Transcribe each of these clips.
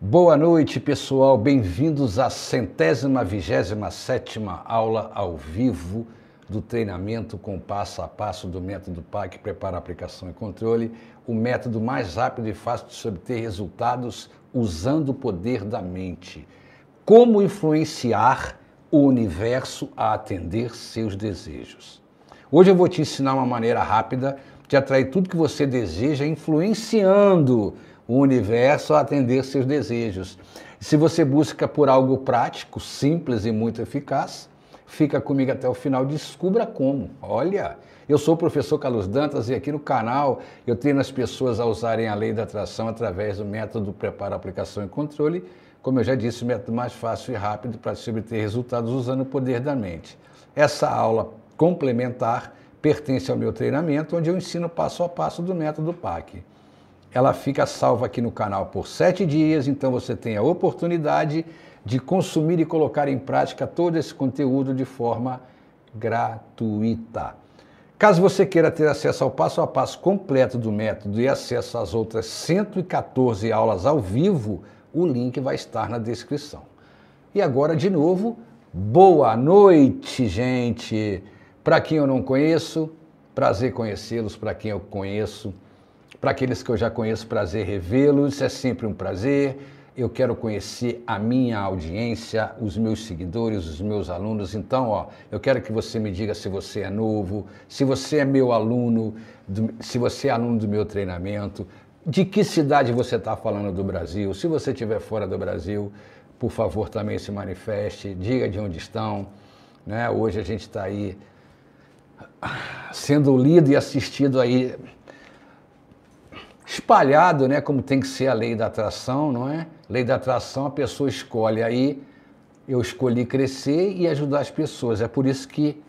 Boa noite, pessoal. Bem-vindos à centésima, vigésima sétima aula ao vivo do treinamento com passo a passo do método PAC Prepara, Aplicação e Controle, o método mais rápido e fácil de se obter resultados usando o poder da mente. Como influenciar o universo a atender seus desejos. Hoje eu vou te ensinar uma maneira rápida de atrair tudo que você deseja, influenciando o universo a atender seus desejos. Se você busca por algo prático, simples e muito eficaz, fica comigo até o final, descubra como. Olha, eu sou o professor Carlos Dantas e aqui no canal eu treino as pessoas a usarem a lei da atração através do método preparo, aplicação e controle. Como eu já disse, o método mais fácil e rápido para se obter resultados usando o poder da mente. Essa aula complementar pertence ao meu treinamento, onde eu ensino passo a passo do método PAC ela fica salva aqui no canal por sete dias, então você tem a oportunidade de consumir e colocar em prática todo esse conteúdo de forma gratuita. Caso você queira ter acesso ao passo a passo completo do método e acesso às outras 114 aulas ao vivo, o link vai estar na descrição. E agora, de novo, boa noite, gente! Para quem eu não conheço, prazer conhecê-los. Para quem eu conheço, para aqueles que eu já conheço, prazer revê-los, é sempre um prazer. Eu quero conhecer a minha audiência, os meus seguidores, os meus alunos. Então, ó, eu quero que você me diga se você é novo, se você é meu aluno, do, se você é aluno do meu treinamento, de que cidade você está falando do Brasil. Se você estiver fora do Brasil, por favor, também se manifeste, diga de onde estão. Né? Hoje a gente está aí sendo lido e assistido aí espalhado, né, como tem que ser a lei da atração, não é? Lei da atração, a pessoa escolhe. Aí eu escolhi crescer e ajudar as pessoas. É por isso que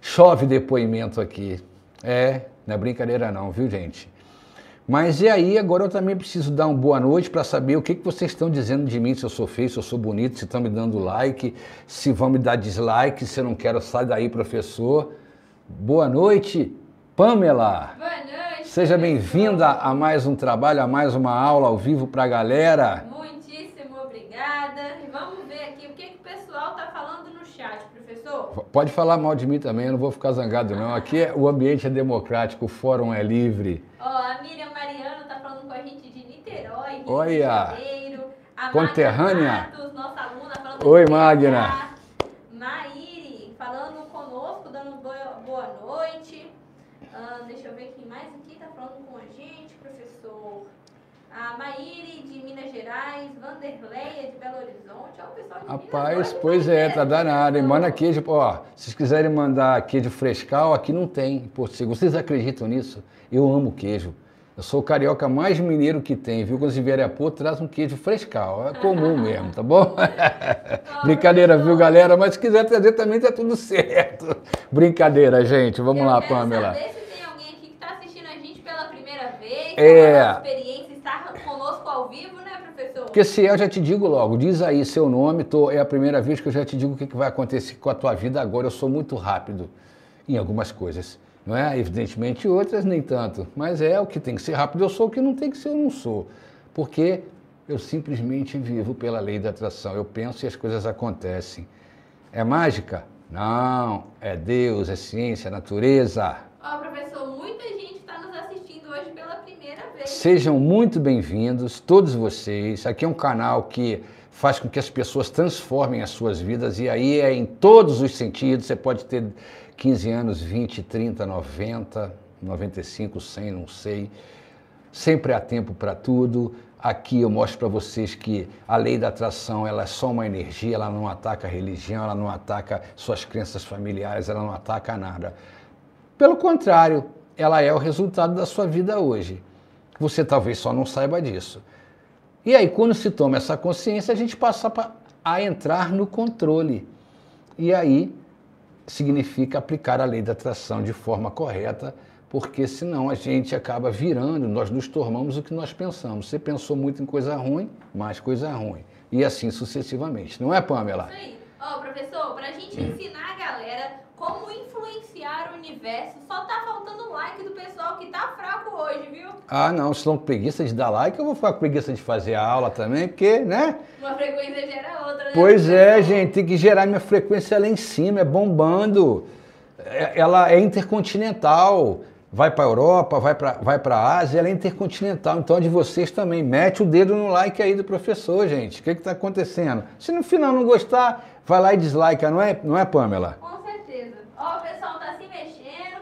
chove depoimento aqui. É, não é brincadeira não, viu, gente? Mas e aí, agora eu também preciso dar uma boa noite para saber o que, que vocês estão dizendo de mim, se eu sou feio, se eu sou bonito, se estão me dando like, se vão me dar dislike, se eu não quero, sai daí, professor. Boa noite, Pamela. Boa noite. Seja bem-vinda a mais um trabalho, a mais uma aula ao vivo para a galera. Muitíssimo obrigada. vamos ver aqui o que, que o pessoal está falando no chat, professor. Pode falar mal de mim também, eu não vou ficar zangado não. Aqui é, o ambiente é democrático, o fórum é livre. oh, a Miriam Mariano está falando com a gente de Niterói, Olha. de Janeiro. A Conterrânea. Matos, nossa aluna, falando Oi, Magna. Maíri falando conosco, dando boa noite. Uh, deixa eu ver quem mais aqui a Maíri de Minas Gerais, Vanderleia de Belo Horizonte, olha é o pessoal de Rapaz, Minas pois é, né? tá danado, hein? Manda queijo, ó, se vocês quiserem mandar queijo frescal, aqui não tem, Porto Seguro. Vocês acreditam nisso? Eu amo queijo. Eu sou o carioca mais mineiro que tem, viu? Quando vocês vierem a Porto, traz um queijo frescal. É comum mesmo, tá bom? Brincadeira, viu, galera? Mas se quiser trazer também, tá tudo certo. Brincadeira, gente. Vamos Eu lá, Pamela. Saber se tem alguém aqui que tá assistindo a gente pela primeira vez. É. Experiência ao vivo, né, professor? Porque se eu já te digo logo, diz aí seu nome, tô, é a primeira vez que eu já te digo o que, que vai acontecer com a tua vida agora. Eu sou muito rápido em algumas coisas, não é? Evidentemente outras nem tanto, mas é o que tem que ser rápido, eu sou o que não tem que ser, eu não sou. Porque eu simplesmente vivo pela lei da atração. Eu penso e as coisas acontecem. É mágica? Não, é Deus, é ciência, é natureza. Ó, oh, professor, pela primeira vez. Sejam muito bem-vindos, todos vocês. Aqui é um canal que faz com que as pessoas transformem as suas vidas e aí é em todos os sentidos. Você pode ter 15 anos, 20, 30, 90, 95, 100, não sei. Sempre há tempo para tudo. Aqui eu mostro para vocês que a lei da atração ela é só uma energia, ela não ataca a religião, ela não ataca suas crenças familiares, ela não ataca nada. Pelo contrário, ela é o resultado da sua vida hoje. Você talvez só não saiba disso. E aí, quando se toma essa consciência, a gente passa a entrar no controle. E aí significa aplicar a lei da atração de forma correta, porque senão a gente acaba virando, nós nos tornamos o que nós pensamos. Você pensou muito em coisa ruim, mais coisa ruim. E assim sucessivamente. Não é, Pamela? Sim. Ó, oh, professor, para a gente hum. ensinar a galera universo. Só tá faltando like do pessoal que tá fraco hoje, viu? Ah, não. Se não preguiça de dar like, eu vou ficar com preguiça de fazer a aula também, porque, né? Uma frequência gera outra, né? Pois é, gente. Tem que gerar minha frequência lá em cima, é bombando. É, ela é intercontinental. Vai para Europa, vai para vai a Ásia, ela é intercontinental. Então, de vocês também. Mete o dedo no like aí do professor, gente. O que está acontecendo? Se no final não gostar, vai lá e dislike, não é, não é Pamela? Com certeza. Ó, oh, pessoal.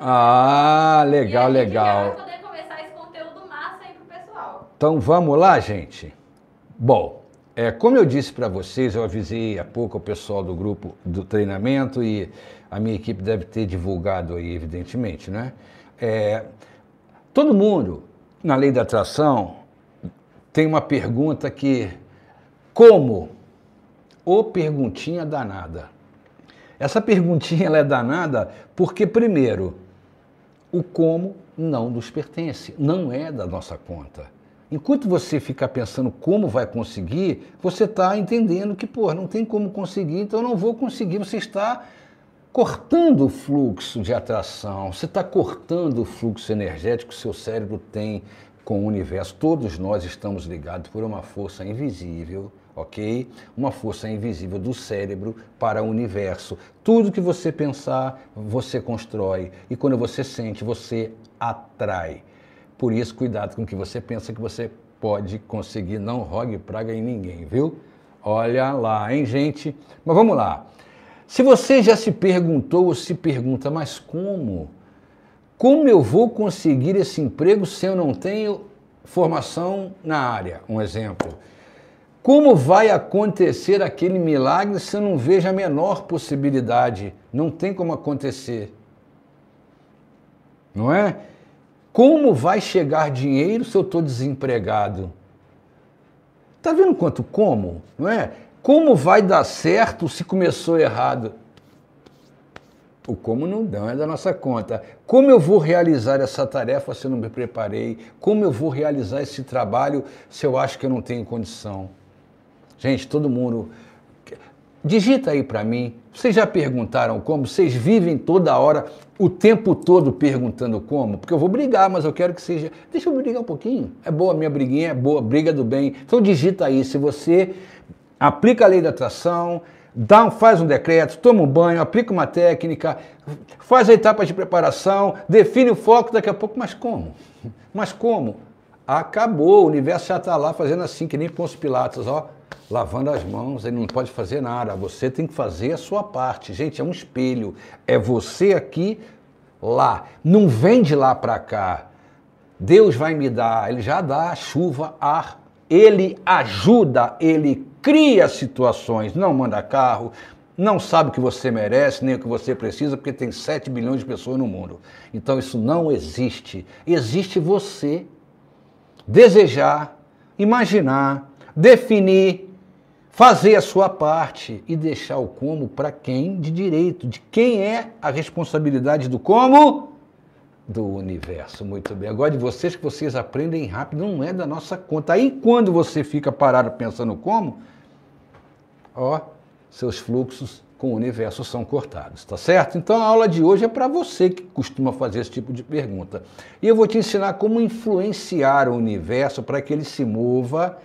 Ah, legal, e a legal. poder começar esse conteúdo massa aí pro pessoal. Então vamos lá, gente. Bom, é, como eu disse para vocês, eu avisei há pouco o pessoal do grupo do treinamento e a minha equipe deve ter divulgado aí, evidentemente, né? É, todo mundo na lei da atração tem uma pergunta que como ou perguntinha danada. Essa perguntinha é danada porque primeiro o como não nos pertence, não é da nossa conta. Enquanto você ficar pensando como vai conseguir, você está entendendo que, pô, não tem como conseguir, então eu não vou conseguir. Você está cortando o fluxo de atração, você está cortando o fluxo energético que o seu cérebro tem com o universo. Todos nós estamos ligados por uma força invisível, ok? Uma força invisível do cérebro para o universo. Tudo que você pensar, você constrói. E quando você sente, você atrai. Por isso, cuidado com o que você pensa, que você pode conseguir. Não rogue praga em ninguém, viu? Olha lá, hein, gente? Mas vamos lá. Se você já se perguntou ou se pergunta, mas como? Como eu vou conseguir esse emprego se eu não tenho formação na área? Um exemplo. Como vai acontecer aquele milagre se eu não vejo a menor possibilidade? Não tem como acontecer. Não é? Como vai chegar dinheiro se eu estou desempregado? Tá vendo quanto como? Não é? Como vai dar certo se começou errado? O como não dão, é da nossa conta. Como eu vou realizar essa tarefa se eu não me preparei? Como eu vou realizar esse trabalho se eu acho que eu não tenho condição? Gente, todo mundo. Digita aí para mim. Vocês já perguntaram como? Vocês vivem toda hora, o tempo todo perguntando como? Porque eu vou brigar, mas eu quero que seja. Deixa eu brigar um pouquinho. É boa, minha briguinha é boa, briga do bem. Então digita aí se você aplica a lei da atração, dá, faz um decreto, toma um banho, aplica uma técnica, faz a etapa de preparação, define o foco daqui a pouco, mas como? Mas como? Acabou, o universo já está lá fazendo assim, que nem Pôncio Pilatos, ó, lavando as mãos, ele não pode fazer nada, você tem que fazer a sua parte. Gente, é um espelho, é você aqui, lá, não vem de lá para cá. Deus vai me dar, ele já dá chuva, ar, ele ajuda, ele cria situações, não manda carro, não sabe o que você merece, nem o que você precisa, porque tem 7 bilhões de pessoas no mundo. Então isso não existe. Existe você desejar, imaginar, definir, fazer a sua parte e deixar o como para quem de direito, de quem é a responsabilidade do como do universo. Muito bem. Agora de vocês que vocês aprendem rápido, não é da nossa conta. Aí quando você fica parado pensando como, ó, seus fluxos com o universo são cortados, tá certo? Então a aula de hoje é para você que costuma fazer esse tipo de pergunta. E eu vou te ensinar como influenciar o universo para que ele se mova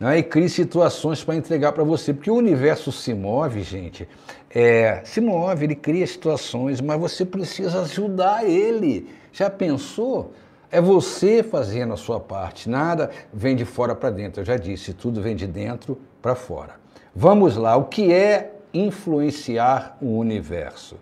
né, e crie situações para entregar para você. Porque o universo se move, gente, é, se move, ele cria situações, mas você precisa ajudar ele. Já pensou? É você fazendo a sua parte, nada vem de fora para dentro. Eu já disse, tudo vem de dentro para fora. Vamos lá, o que é influenciar o universo?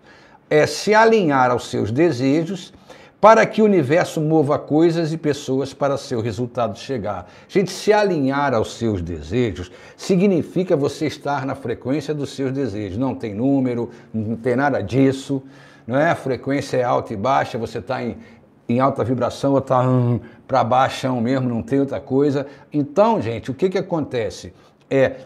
É se alinhar aos seus desejos para que o universo mova coisas e pessoas para seu resultado chegar. Gente, se alinhar aos seus desejos significa você estar na frequência dos seus desejos. Não tem número, não tem nada disso. Não é? A frequência é alta e baixa, você está em, em alta vibração ou está hum, para baixão mesmo, não tem outra coisa. Então, gente, o que, que acontece? É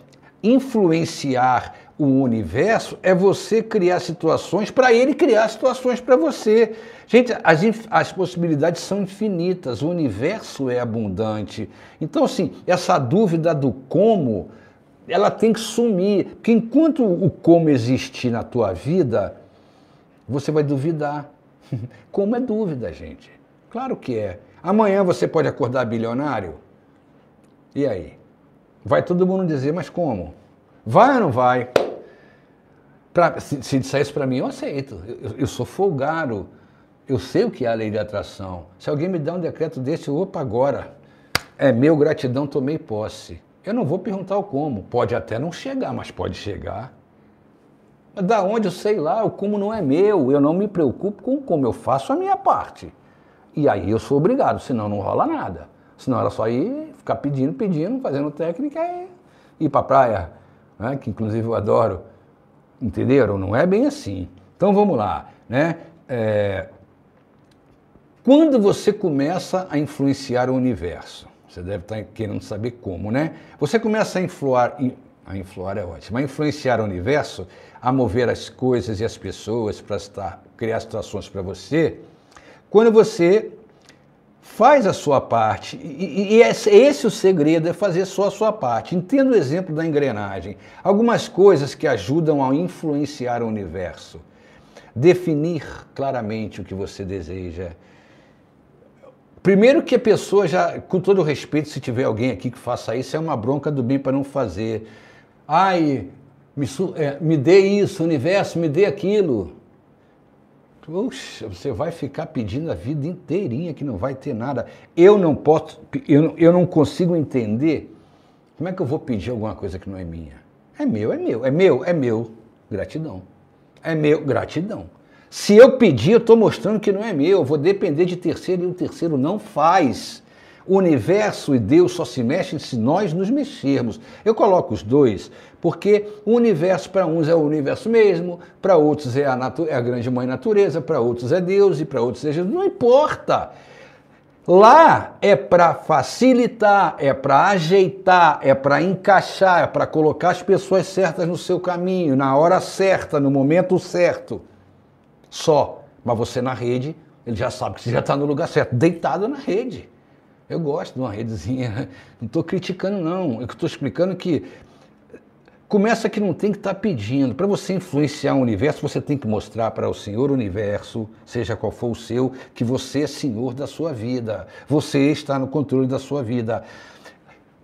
influenciar o universo é você criar situações para ele criar situações para você. Gente, as, as possibilidades são infinitas, o universo é abundante. Então, assim, essa dúvida do como, ela tem que sumir. Porque enquanto o como existir na tua vida, você vai duvidar. Como é dúvida, gente? Claro que é. Amanhã você pode acordar bilionário? E aí? Vai todo mundo dizer, mas como? Vai ou não vai? Pra, se, se disser isso para mim, eu aceito. Eu, eu, sou folgado. Eu sei o que é a lei de atração. Se alguém me dá um decreto desse, opa, agora. É meu, gratidão, tomei posse. Eu não vou perguntar o como. Pode até não chegar, mas pode chegar. Da onde eu sei lá, o como não é meu. Eu não me preocupo com como eu faço a minha parte. E aí eu sou obrigado, senão não rola nada. Senão era só ir, ficar pedindo, pedindo, fazendo técnica e ir para a praia, né? que inclusive eu adoro. Entenderam? Não é bem assim. Então vamos lá. Né? É... Quando você começa a influenciar o universo, você deve estar tá querendo saber como, né? Você começa a influar, a influar é ótimo, a influenciar o universo, a mover as coisas e as pessoas para criar situações para você, quando você Faz a sua parte. E, e esse, esse é o segredo, é fazer só a sua parte. Entenda o exemplo da engrenagem. Algumas coisas que ajudam a influenciar o universo. Definir claramente o que você deseja. Primeiro que a pessoa já, com todo respeito, se tiver alguém aqui que faça isso, é uma bronca do bem para não fazer. Ai, me, é, me dê isso, universo, me dê aquilo. Puxa, você vai ficar pedindo a vida inteirinha que não vai ter nada. Eu não posso, eu não, eu não consigo entender como é que eu vou pedir alguma coisa que não é minha. É meu, é meu, é meu, é meu. Gratidão. É meu, gratidão. Se eu pedir, eu estou mostrando que não é meu, eu vou depender de terceiro e o terceiro não faz. O universo e Deus só se mexem se nós nos mexermos. Eu coloco os dois porque o universo para uns é o universo mesmo, para outros é a, é a, grande mãe natureza, para outros é Deus e para outros é Jesus, não importa. Lá é para facilitar, é para ajeitar, é para encaixar, é para colocar as pessoas certas no seu caminho, na hora certa, no momento certo. Só. Mas você na rede, ele já sabe que você já está no lugar certo, deitado na rede. Eu gosto de uma redezinha. Não estou criticando, não. Eu estou explicando é que Começa que não tem que estar tá pedindo. Para você influenciar o universo, você tem que mostrar para o Senhor universo, seja qual for o seu, que você é senhor da sua vida. Você está no controle da sua vida.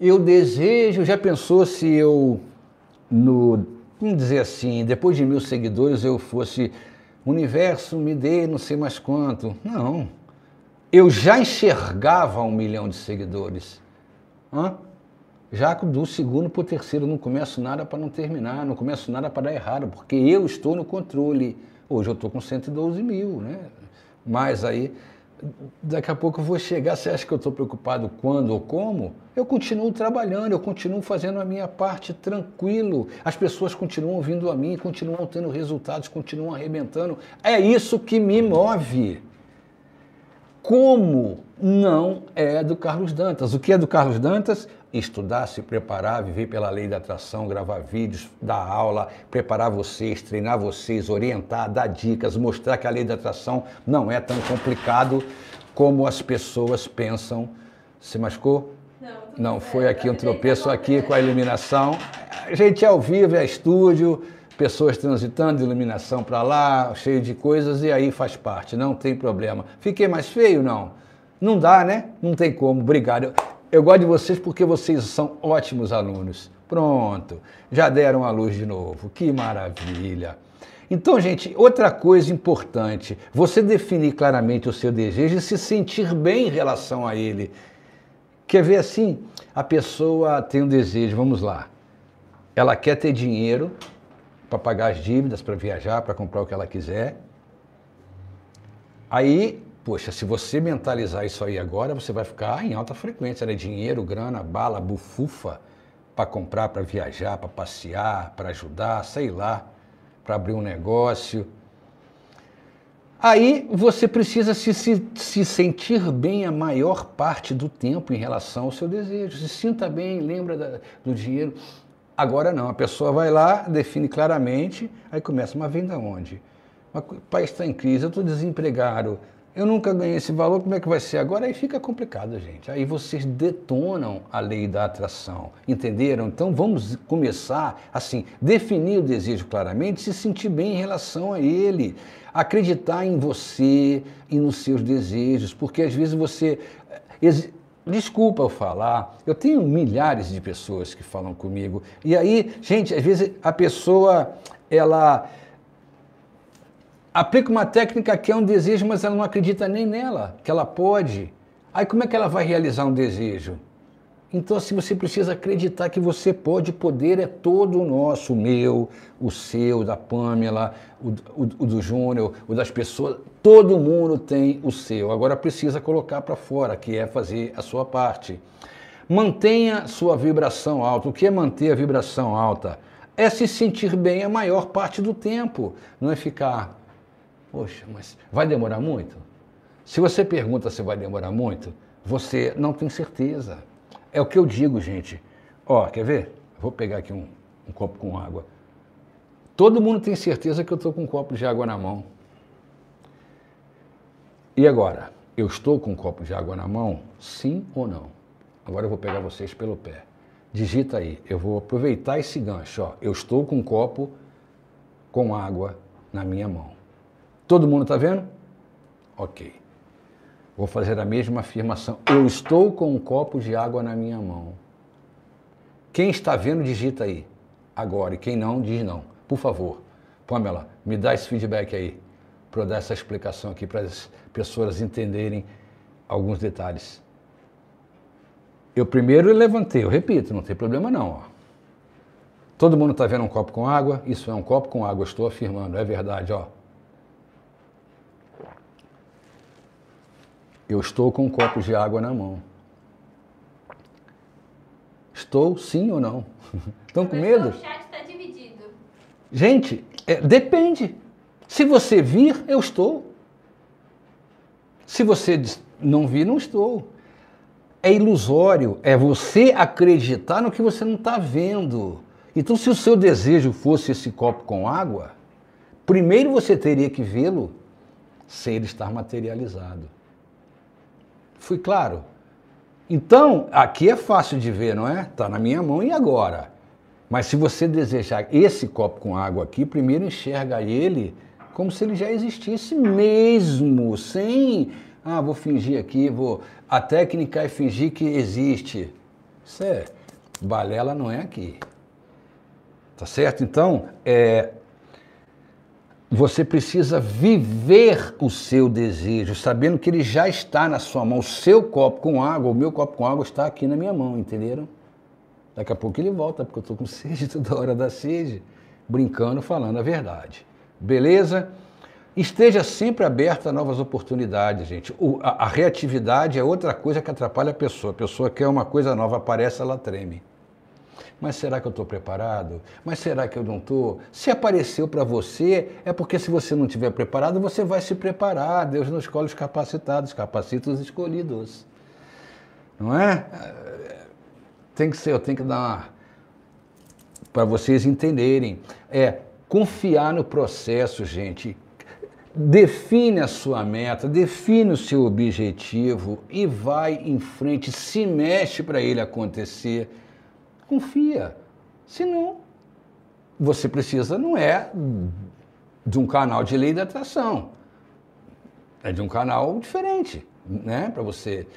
Eu desejo, já pensou se eu, no, vamos dizer assim, depois de mil seguidores eu fosse, universo me dê não sei mais quanto. Não. Eu já enxergava um milhão de seguidores. Hã? Já do segundo para o terceiro, não começo nada para não terminar, não começo nada para dar errado, porque eu estou no controle. Hoje eu estou com 112 mil, né? Mas aí, daqui a pouco eu vou chegar, você acha que eu estou preocupado quando ou como? Eu continuo trabalhando, eu continuo fazendo a minha parte tranquilo. As pessoas continuam vindo a mim, continuam tendo resultados, continuam arrebentando. É isso que me move. Como não é do Carlos Dantas? O que é do Carlos Dantas? estudar, se preparar, viver pela lei da atração, gravar vídeos, dar aula, preparar vocês, treinar vocês, orientar, dar dicas, mostrar que a lei da atração não é tão complicado como as pessoas pensam. Se machucou? Não, não foi aqui um tá tropeço aqui com a iluminação. A gente é ao vivo, é estúdio, pessoas transitando, iluminação para lá, cheio de coisas e aí faz parte, não tem problema. Fiquei mais feio não? Não dá, né? Não tem como. Obrigado. Eu gosto de vocês porque vocês são ótimos alunos. Pronto, já deram a luz de novo. Que maravilha! Então, gente, outra coisa importante: você definir claramente o seu desejo e se sentir bem em relação a ele. Quer ver assim? A pessoa tem um desejo, vamos lá. Ela quer ter dinheiro para pagar as dívidas, para viajar, para comprar o que ela quiser. Aí Poxa, se você mentalizar isso aí agora, você vai ficar em alta frequência, né? Dinheiro, grana, bala, bufufa para comprar, para viajar, para passear, para ajudar, sei lá, para abrir um negócio. Aí você precisa se, se, se, sentir bem a maior parte do tempo em relação ao seu desejo. Se sinta bem, lembra da, do dinheiro. Agora não, a pessoa vai lá, define claramente, aí começa uma venda onde? O país está em crise, eu estou desempregado, eu nunca ganhei esse valor, como é que vai ser agora? Aí fica complicado, gente. Aí vocês detonam a lei da atração, entenderam? Então vamos começar assim, definir o desejo claramente, se sentir bem em relação a ele, acreditar em você e nos seus desejos, porque às vezes você eh, Desculpa eu falar, eu tenho milhares de pessoas que falam comigo. E aí, gente, às vezes a pessoa ela aplica uma técnica que é um desejo, mas ela não acredita nem nela, que ela pode. Aí como é que ela vai realizar um desejo? Então, se você precisa acreditar que você pode, o poder é todo nosso, o meu, o seu, da Pamela, o, o, o do Júnior, o das pessoas, todo mundo tem o seu. Agora precisa colocar para fora, que é fazer a sua parte. Mantenha sua vibração alta. O que é manter a vibração alta? É se sentir bem a maior parte do tempo, não é ficar Poxa, mas vai demorar muito? Se você pergunta se vai demorar muito, você não tem certeza. É o que eu digo, gente. Ó, quer ver? Vou pegar aqui um, um copo com água. Todo mundo tem certeza que eu estou com um copo de água na mão. E agora? Eu estou com um copo de água na mão? Sim ou não? Agora eu vou pegar vocês pelo pé. Digita aí, eu vou aproveitar esse gancho. Ó. Eu estou com um copo com água na minha mão. Todo mundo está vendo? Ok. Vou fazer a mesma afirmação. Eu estou com um copo de água na minha mão. Quem está vendo, digita aí. Agora. E quem não, diz não. Por favor. Pamela, me dá esse feedback aí. Para eu dar essa explicação aqui, para as pessoas entenderem alguns detalhes. Eu primeiro levantei, eu repito, não tem problema não. Ó. Todo mundo está vendo um copo com água? Isso é um copo com água, estou afirmando, é verdade. Ó. Eu estou com um copo de água na mão. Estou sim ou não? Estão com medo? O chat está dividido. Gente, é, depende. Se você vir, eu estou. Se você não vir, não estou. É ilusório. É você acreditar no que você não está vendo. Então, se o seu desejo fosse esse copo com água, primeiro você teria que vê-lo sem ele estar materializado. Fui claro. Então, aqui é fácil de ver, não é? Está na minha mão e agora? Mas se você desejar esse copo com água aqui, primeiro enxerga ele como se ele já existisse mesmo, sem, ah, vou fingir aqui, vou a técnica é fingir que existe. Isso é balela não é aqui. Tá certo? Então, é, você precisa viver o seu desejo, sabendo que ele já está na sua mão. O seu copo com água, o meu copo com água está aqui na minha mão, entenderam? Daqui a pouco ele volta, porque eu estou com sede toda hora da sede, brincando, falando a verdade. Beleza? Esteja sempre aberto a novas oportunidades, gente. O, a, a reatividade é outra coisa que atrapalha a pessoa. A pessoa quer uma coisa nova, aparece, ela treme. Mas será que eu estou preparado? Mas será que eu não estou? Se apareceu para você, é porque se você não estiver preparado, você vai se preparar. Deus não escolhe os capacitados, capacita os escolhidos. Não é? Tem que ser, eu tenho que dar uma. Para vocês entenderem. É confiar no processo, gente. Define a sua meta, define o seu objetivo e vai em frente, se mexe para ele acontecer confia. Senão, você precisa, não é de um canal de lei da atração, é de um canal diferente, né? Para você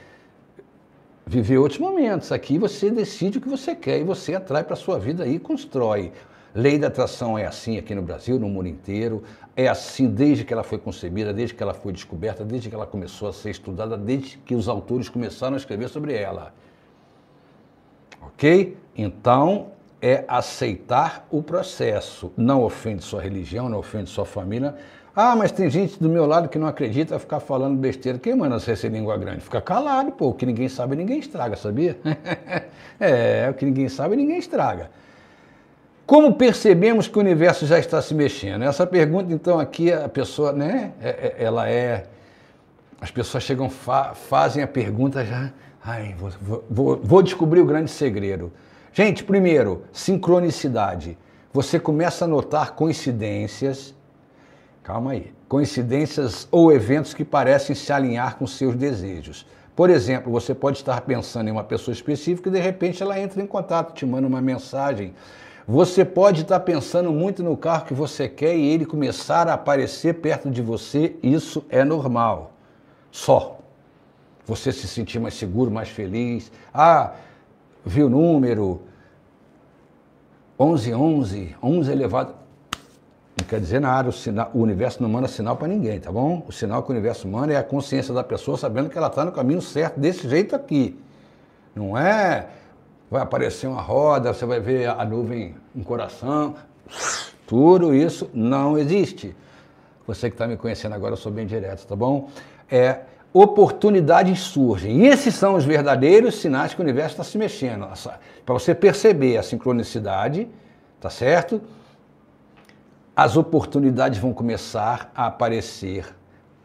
viver outros momentos. Aqui você decide o que você quer e você atrai para sua vida e constrói. Lei da atração é assim aqui no Brasil, no mundo inteiro, é assim desde que ela foi concebida, desde que ela foi descoberta, desde que ela começou a ser estudada, desde que os autores começaram a escrever sobre ela ok? Então, é aceitar o processo. Não ofende sua religião, não ofende sua família. Ah, mas tem gente do meu lado que não acredita, ficar falando besteira. Quem manda você ser língua grande? Fica calado, pô. O que ninguém sabe, ninguém estraga, sabia? é, o que ninguém sabe, ninguém estraga. Como percebemos que o universo já está se mexendo? Essa pergunta, então, aqui a pessoa, né? É, é, ela é. As pessoas chegam, fa fazem a pergunta já Ai, vou, vou, vou descobrir o grande segredo. Gente, primeiro, sincronicidade. Você começa a notar coincidências. Calma aí. Coincidências ou eventos que parecem se alinhar com seus desejos. Por exemplo, você pode estar pensando em uma pessoa específica e de repente ela entra em contato, te manda uma mensagem. Você pode estar pensando muito no carro que você quer e ele começar a aparecer perto de você, isso é normal. Só você se sentir mais seguro, mais feliz. Ah, viu o número 1111, 11 elevado. Não quer dizer nada, o, o universo não manda sinal para ninguém, tá bom? O sinal que o universo manda é a consciência da pessoa sabendo que ela está no caminho certo, desse jeito aqui. Não é vai aparecer uma roda, você vai ver a nuvem, um coração. Tudo isso não existe. Você que está me conhecendo agora, eu sou bem direto, tá bom? É oportunidades surgem. E esses são os verdadeiros sinais que o universo está se mexendo. Para você perceber a sincronicidade, tá certo? As oportunidades vão começar a aparecer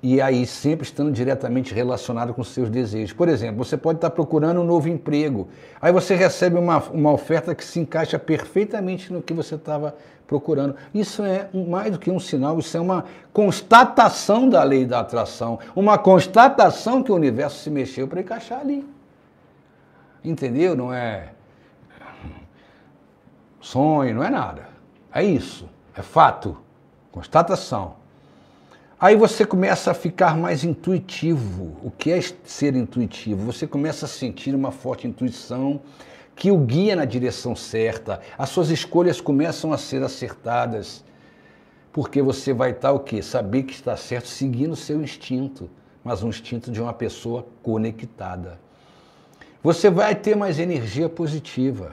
e aí sempre estando diretamente relacionado com seus desejos. Por exemplo, você pode estar procurando um novo emprego, aí você recebe uma, uma oferta que se encaixa perfeitamente no que você estava procurando. Isso é mais do que um sinal, isso é uma constatação da lei da atração, uma constatação que o universo se mexeu para encaixar ali. Entendeu? Não é sonho, não é nada. É isso, é fato, constatação. Aí você começa a ficar mais intuitivo. O que é ser intuitivo? Você começa a sentir uma forte intuição que o guia na direção certa. As suas escolhas começam a ser acertadas. Porque você vai estar tá o quê? Saber que está certo seguindo o seu instinto, mas um instinto de uma pessoa conectada. Você vai ter mais energia positiva.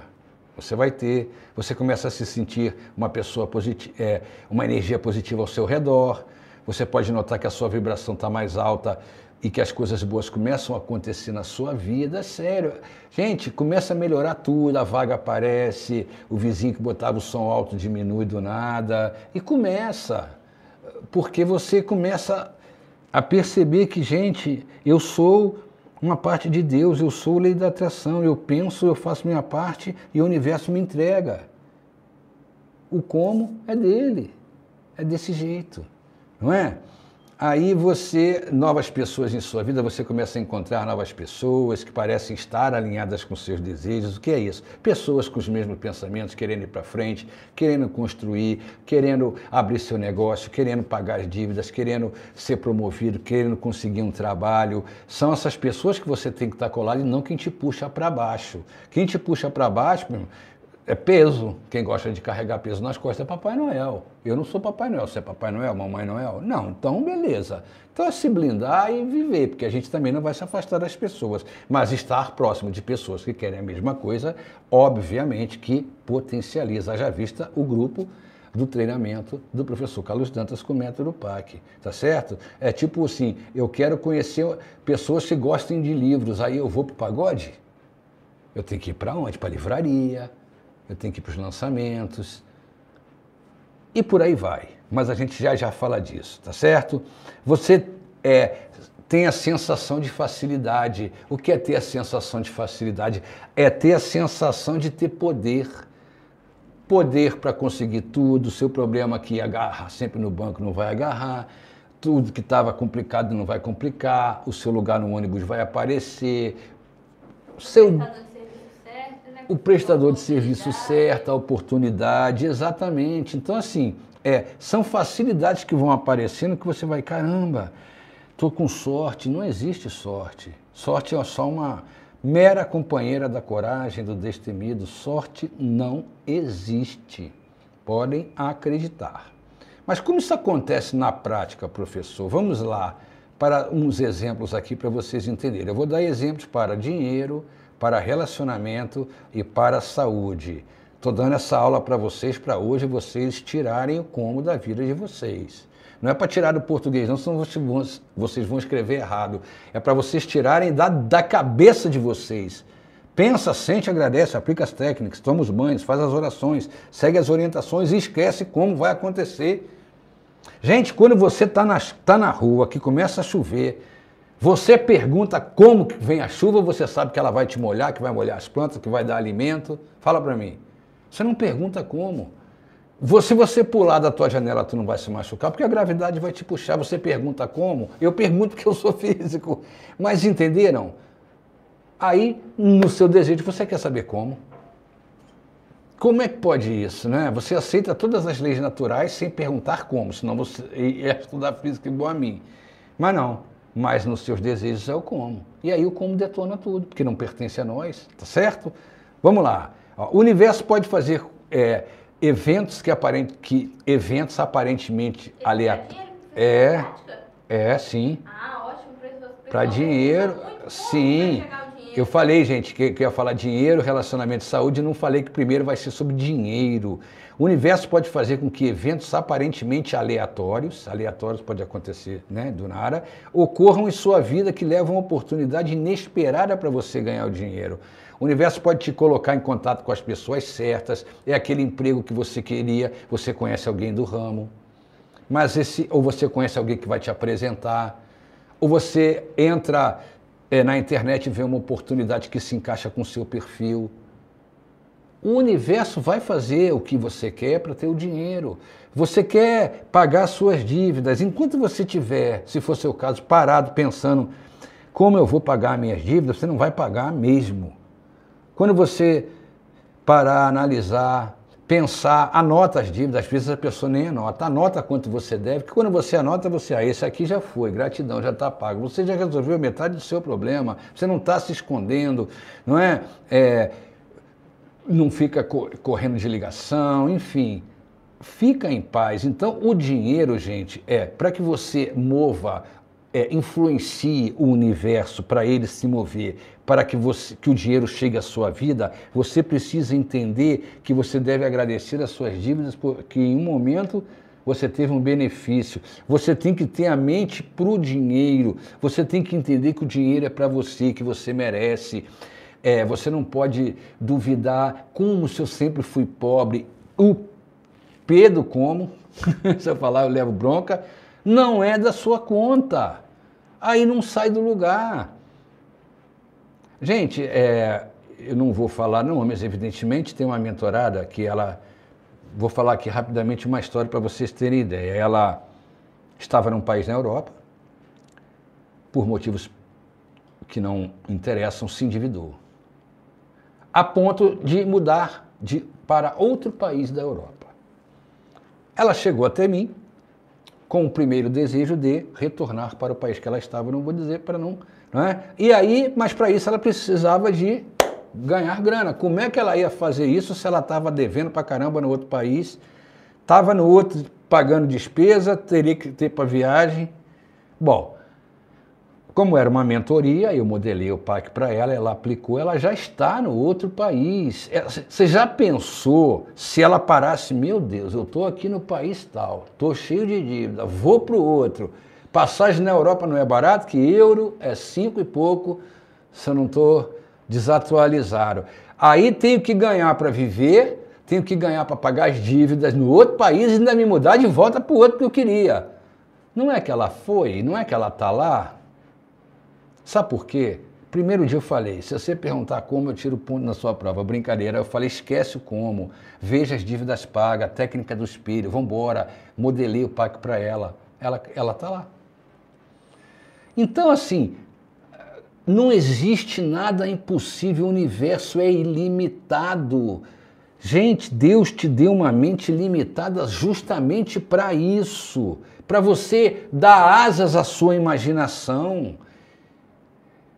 Você vai ter, você começa a se sentir uma pessoa positiva, é, uma energia positiva ao seu redor você pode notar que a sua vibração está mais alta e que as coisas boas começam a acontecer na sua vida, é sério. Gente, começa a melhorar tudo, a vaga aparece, o vizinho que botava o som alto diminui do nada, e começa, porque você começa a perceber que, gente, eu sou uma parte de Deus, eu sou lei da atração, eu penso, eu faço minha parte e o universo me entrega. O como é dele, é desse jeito não é? Aí você, novas pessoas em sua vida, você começa a encontrar novas pessoas que parecem estar alinhadas com seus desejos. O que é isso? Pessoas com os mesmos pensamentos, querendo ir para frente, querendo construir, querendo abrir seu negócio, querendo pagar as dívidas, querendo ser promovido, querendo conseguir um trabalho. São essas pessoas que você tem que estar tá colado e não quem te puxa para baixo. Quem te puxa para baixo, meu irmão, é peso. Quem gosta de carregar peso nas costas é Papai Noel. Eu não sou Papai Noel. Você é Papai Noel, Mamãe Noel? Não, então beleza. Então é se blindar e viver, porque a gente também não vai se afastar das pessoas. Mas estar próximo de pessoas que querem a mesma coisa, obviamente que potencializa. Já vista o grupo do treinamento do professor Carlos Dantas com o método PAC, tá certo? É tipo assim, eu quero conhecer pessoas que gostem de livros, aí eu vou pro pagode? Eu tenho que ir para onde? Para livraria, eu tenho que ir para os lançamentos e por aí vai. Mas a gente já já fala disso, tá certo? Você é, tem a sensação de facilidade. O que é ter a sensação de facilidade? É ter a sensação de ter poder. Poder para conseguir tudo, seu problema é que agarra sempre no banco não vai agarrar, tudo que estava complicado não vai complicar, o seu lugar no ônibus vai aparecer, seu o prestador de serviço certo, a oportunidade, exatamente. Então, assim, é, são facilidades que vão aparecendo que você vai, caramba, tô com sorte. Não existe sorte. Sorte é só uma mera companheira da coragem, do destemido. Sorte não existe. Podem acreditar. Mas como isso acontece na prática, professor? Vamos lá para uns exemplos aqui para vocês entenderem. Eu vou dar exemplos para dinheiro, para relacionamento e para saúde. Estou dando essa aula para vocês, para hoje vocês tirarem o como da vida de vocês. Não é para tirar do português, não, senão vocês vão escrever errado. É para vocês tirarem da, da cabeça de vocês. Pensa, sente, agradece, aplica as técnicas, toma os banhos, faz as orações, segue as orientações e esquece como vai acontecer. Gente, quando você está na, tá na rua, que começa a chover, você pergunta como vem a chuva, você sabe que ela vai te molhar, que vai molhar as plantas, que vai dar alimento. Fala para mim. Você não pergunta como. Se você pular da tua janela, tu não vai se machucar, porque a gravidade vai te puxar. Você pergunta como? Eu pergunto porque eu sou físico. Mas entenderam? Aí, no seu desejo, você quer saber como? Como é que pode isso, né? Você aceita todas as leis naturais sem perguntar como, senão você ia estudar física igual a mim. Mas não, mas nos seus desejos é o como. E aí o como detona tudo, porque não pertence a nós, tá certo? Vamos lá. O universo pode fazer é, eventos que, aparente, que eventos aparentemente aleatórios. É, é, sim. Ah, ótimo. Para então, dinheiro, é sim. Que eu falei, gente, que, que eu ia falar dinheiro, relacionamento e saúde, e não falei que primeiro vai ser sobre dinheiro. O universo pode fazer com que eventos aparentemente aleatórios, aleatórios pode acontecer, né, do nada, ocorram em sua vida que levam a oportunidade inesperada para você ganhar o dinheiro. O universo pode te colocar em contato com as pessoas certas, é aquele emprego que você queria, você conhece alguém do ramo, mas esse ou você conhece alguém que vai te apresentar, ou você entra é, na internet vê uma oportunidade que se encaixa com o seu perfil. O universo vai fazer o que você quer para ter o dinheiro. Você quer pagar suas dívidas. Enquanto você tiver, se for seu caso, parado pensando como eu vou pagar minhas dívidas, você não vai pagar mesmo. Quando você parar, analisar, pensar, anota as dívidas, às vezes a pessoa nem anota, anota quanto você deve, porque quando você anota, você, ah, esse aqui já foi, gratidão, já está pago, você já resolveu metade do seu problema, você não está se escondendo, não é? é não fica correndo de ligação, enfim, fica em paz. Então, o dinheiro, gente, é para que você mova é, influencie o universo para ele se mover para que, você, que o dinheiro chegue à sua vida, você precisa entender que você deve agradecer as suas dívidas, porque em um momento você teve um benefício. Você tem que ter a mente para o dinheiro. Você tem que entender que o dinheiro é para você, que você merece. É, você não pode duvidar como se eu sempre fui pobre. O Pedro, como, se eu falar eu levo bronca, não é da sua conta. Aí não sai do lugar. Gente, é, eu não vou falar mas evidentemente, tem uma mentorada que ela. Vou falar aqui rapidamente uma história para vocês terem ideia. Ela estava num país na Europa, por motivos que não interessam, se endividou, a ponto de mudar de, para outro país da Europa. Ela chegou até mim com o primeiro desejo de retornar para o país que ela estava, não vou dizer para não é? E aí, mas para isso ela precisava de ganhar grana. Como é que ela ia fazer isso se ela estava devendo para caramba no outro país, estava no outro pagando despesa, teria que ter para viagem? Bom, como era uma mentoria, eu modelei o PAC para ela, ela aplicou, ela já está no outro país. É, você já pensou se ela parasse, meu Deus, eu estou aqui no país tal, estou cheio de dívida, vou para o outro Passagem na Europa não é barato, que euro é cinco e pouco, se eu não estou desatualizado. Aí tenho que ganhar para viver, tenho que ganhar para pagar as dívidas no outro país e ainda me mudar de volta para o outro que eu queria. Não é que ela foi, não é que ela está lá. Sabe por quê? Primeiro dia eu falei, se você perguntar como eu tiro ponto na sua prova, brincadeira, eu falei, esquece o como, veja as dívidas pagas, técnica do espelho, vambora, modelei o PAC para ela. Ela está lá. Então, assim, não existe nada impossível, o universo é ilimitado. Gente, Deus te deu uma mente limitada justamente para isso, para você dar asas à sua imaginação.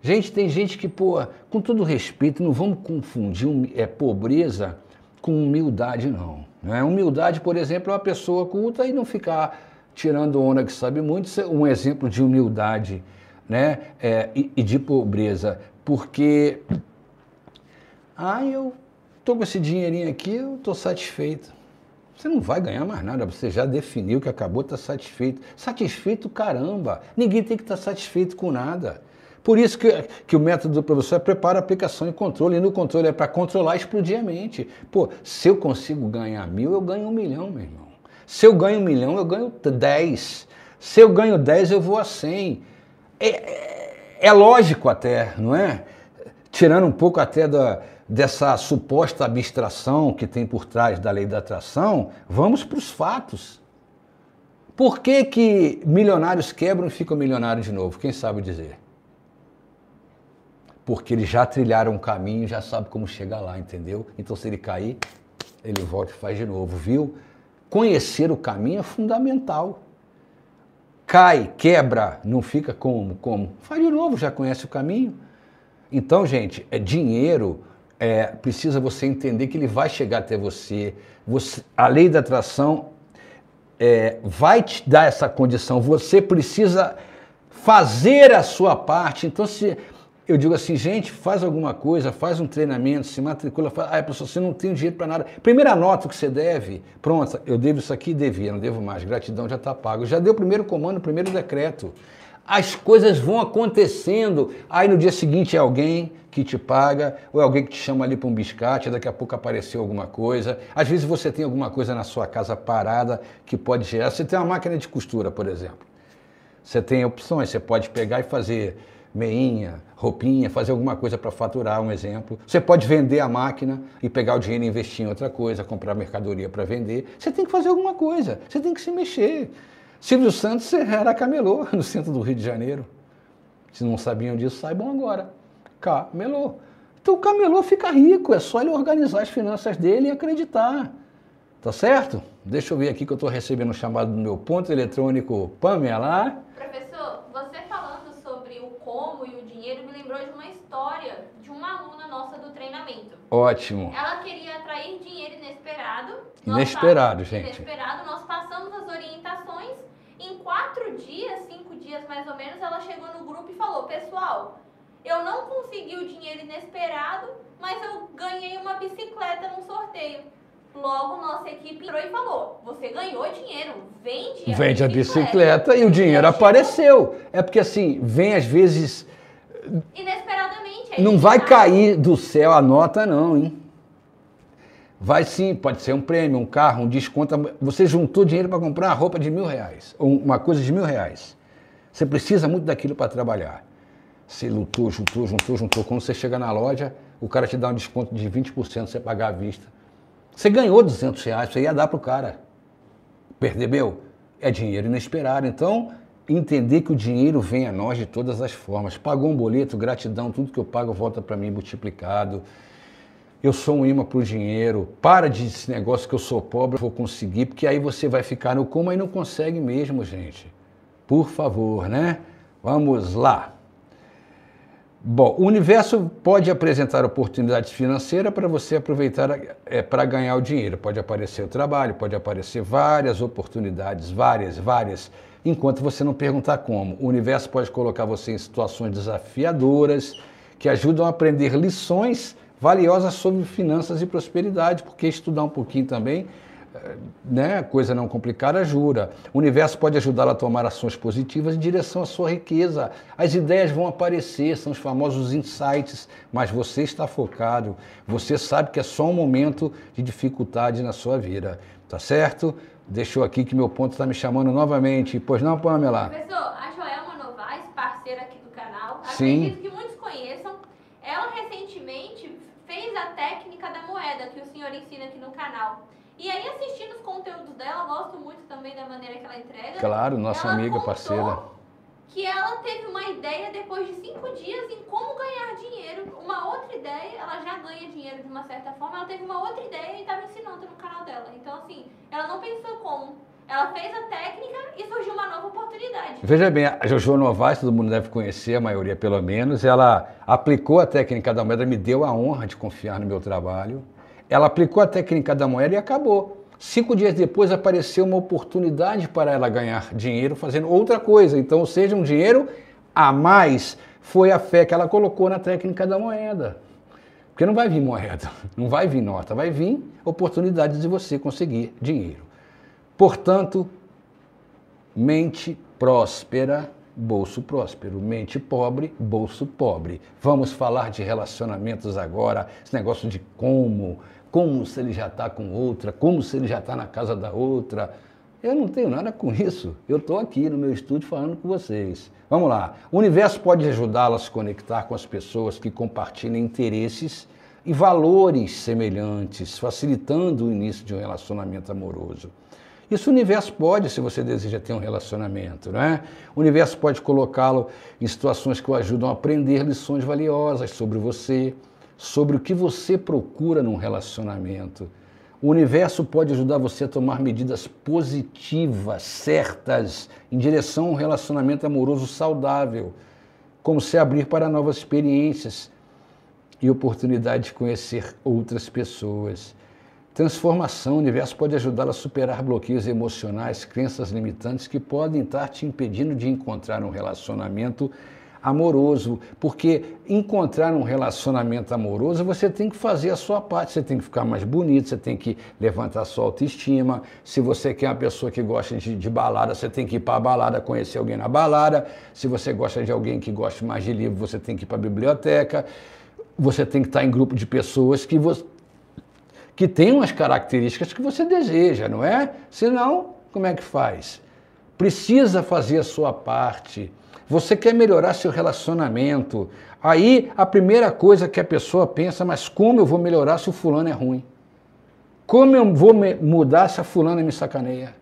Gente, tem gente que, pô, com todo respeito, não vamos confundir é, pobreza com humildade, não. Né? Humildade, por exemplo, é uma pessoa culta e não ficar tirando onda que sabe muito, é um exemplo de humildade né? É, e, e, de pobreza. Porque, ah, eu estou com esse dinheirinho aqui, eu tô satisfeito. Você não vai ganhar mais nada, você já definiu que acabou, estar tá satisfeito. Satisfeito, caramba! Ninguém tem que estar tá satisfeito com nada. Por isso que, que o método do professor é prepara aplicação e controle. E no controle é para controlar e explodir a mente. Pô, se eu consigo ganhar mil, eu ganho um milhão, meu irmão. Se eu ganho um milhão, eu ganho 10. Se eu ganho 10, eu vou a 100. É, é, é lógico até, não é? Tirando um pouco até da, dessa suposta abstração que tem por trás da lei da atração, vamos para os fatos. Por que, que milionários quebram e ficam milionários de novo? Quem sabe dizer? Porque eles já trilharam um caminho, já sabe como chegar lá, entendeu? Então, se ele cair, ele volta e faz de novo, viu? conhecer o caminho é fundamental. Cai, quebra, não fica como, como. Faz de novo, já conhece o caminho. Então, gente, é dinheiro é, precisa você entender que ele vai chegar até você. você a lei da atração é, vai te dar essa condição. Você precisa fazer a sua parte. Então, se eu digo assim, gente, faz alguma coisa, faz um treinamento, se matricula, ah, professor, você não tem dinheiro para nada. Primeira nota que você deve, pronto, eu devo isso aqui, devia, não devo mais, gratidão já está pago. Já deu o primeiro comando, o primeiro decreto. As coisas vão acontecendo. Aí no dia seguinte é alguém que te paga, ou é alguém que te chama ali para um biscate, daqui a pouco apareceu alguma coisa. Às vezes você tem alguma coisa na sua casa parada que pode gerar. Você tem uma máquina de costura, por exemplo. Você tem opções, você pode pegar e fazer meinha, roupinha, fazer alguma coisa para faturar, um exemplo. Você pode vender a máquina e pegar o dinheiro e investir em outra coisa, comprar mercadoria para vender. Você tem que fazer alguma coisa, você tem que se mexer. Silvio Santos era camelô no centro do Rio de Janeiro. Se não sabiam disso, saibam agora. Camelô. Então o camelô fica rico, é só ele organizar as finanças dele e acreditar. Tá certo? Deixa eu ver aqui que eu estou recebendo um chamado do meu ponto eletrônico Pamela. lembrou de uma história de uma aluna nossa do treinamento. Ótimo. Ela queria atrair dinheiro inesperado. Inesperado, nós, gente. Inesperado. Nós passamos as orientações. Em quatro dias, cinco dias mais ou menos, ela chegou no grupo e falou: Pessoal, eu não consegui o dinheiro inesperado, mas eu ganhei uma bicicleta num sorteio. Logo, nossa equipe entrou e falou: Você ganhou dinheiro, vende a Vende bicicleta. a bicicleta e o dinheiro apareceu. É porque assim, vem às vezes Inesperadamente. não vai cair do céu a nota, não, hein? Vai sim, pode ser um prêmio, um carro, um desconto. Você juntou dinheiro para comprar uma roupa de mil reais, ou uma coisa de mil reais. Você precisa muito daquilo para trabalhar. Você lutou, juntou, juntou, juntou. Quando você chega na loja, o cara te dá um desconto de 20% você pagar à vista. Você ganhou 200 reais, você ia dar para o cara. Perdeu? É dinheiro inesperado. Então, entender que o dinheiro vem a nós de todas as formas. Pagou um boleto, gratidão, tudo que eu pago volta para mim multiplicado. Eu sou um imã para o dinheiro. Para desse negócio que eu sou pobre, eu vou conseguir, porque aí você vai ficar no coma e não consegue mesmo, gente. Por favor, né? Vamos lá. Bom, o universo pode apresentar oportunidades financeiras para você aproveitar é, para ganhar o dinheiro. Pode aparecer o trabalho, pode aparecer várias oportunidades, várias, várias enquanto você não perguntar como. O universo pode colocar você em situações desafiadoras que ajudam a aprender lições valiosas sobre finanças e prosperidade, porque estudar um pouquinho também, eh, né, coisa não complicada, ajuda. O universo pode ajudá-la a tomar ações positivas em direção à sua riqueza. As ideias vão aparecer, são os famosos insights, mas você está focado, você sabe que é só um momento de dificuldade na sua vida, tá certo? deixou aqui que meu ponto está me chamando novamente. Pois não, Pamela? Professor, a Joelma Novaes, parceira aqui do canal, Sim. acredito que muitos conheçam. Ela recentemente fez a técnica da moeda que o senhor ensina aqui no canal. E aí, assistindo os conteúdos dela, gosto muito também da maneira que ela entrega. Claro, nossa ela amiga, parceira que ela teve uma ideia depois de cinco dias em como ganhar dinheiro, uma outra ideia, ela já ganha dinheiro de uma certa forma, ela teve uma outra ideia e estava ensinando no canal dela. Então, assim, ela não pensou como. Ela fez a técnica e surgiu uma nova oportunidade. Veja bem, a Jojo Novaes, todo mundo deve conhecer, a maioria pelo menos, ela aplicou a técnica da moeda, me deu a honra de confiar no meu trabalho. Ela aplicou a técnica da moeda e acabou. Cinco dias depois apareceu uma oportunidade para ela ganhar dinheiro fazendo outra coisa, então, ou seja, um dinheiro a mais. Foi a fé que ela colocou na técnica da moeda. Porque não vai vir moeda, não vai vir nota, vai vir oportunidades de você conseguir dinheiro. Portanto, mente próspera, bolso próspero. Mente pobre, bolso pobre. Vamos falar de relacionamentos agora, esse negócio de como como se ele já está com outra, como se ele já está na casa da outra. Eu não tenho nada com isso. Eu estou aqui no meu estúdio falando com vocês. Vamos lá. O universo pode ajudá-la a se conectar com as pessoas que compartilham interesses e valores semelhantes, facilitando o início de um relacionamento amoroso. Isso o universo pode, se você deseja ter um relacionamento, não é? O universo pode colocá-lo em situações que o ajudam a aprender lições valiosas sobre você, sobre o que você procura num relacionamento. O universo pode ajudar você a tomar medidas positivas, certas, em direção a um relacionamento amoroso saudável, como se abrir para novas experiências e oportunidade de conhecer outras pessoas. Transformação, o universo pode ajudá-la a superar bloqueios emocionais, crenças limitantes que podem estar te impedindo de encontrar um relacionamento amoroso, porque encontrar um relacionamento amoroso você tem que fazer a sua parte, você tem que ficar mais bonito, você tem que levantar a sua autoestima. Se você quer uma pessoa que gosta de, de balada, você tem que ir para a balada, conhecer alguém na balada. Se você gosta de alguém que gosta mais de livro, você tem que ir para a biblioteca. Você tem que estar em grupo de pessoas que você que tem umas características que você deseja, não é? Senão, como é que faz? Precisa fazer a sua parte você quer melhorar seu relacionamento. Aí a primeira coisa que a pessoa pensa, mas como eu vou melhorar se o fulano é ruim? Como eu vou mudar se a fulana me sacaneia?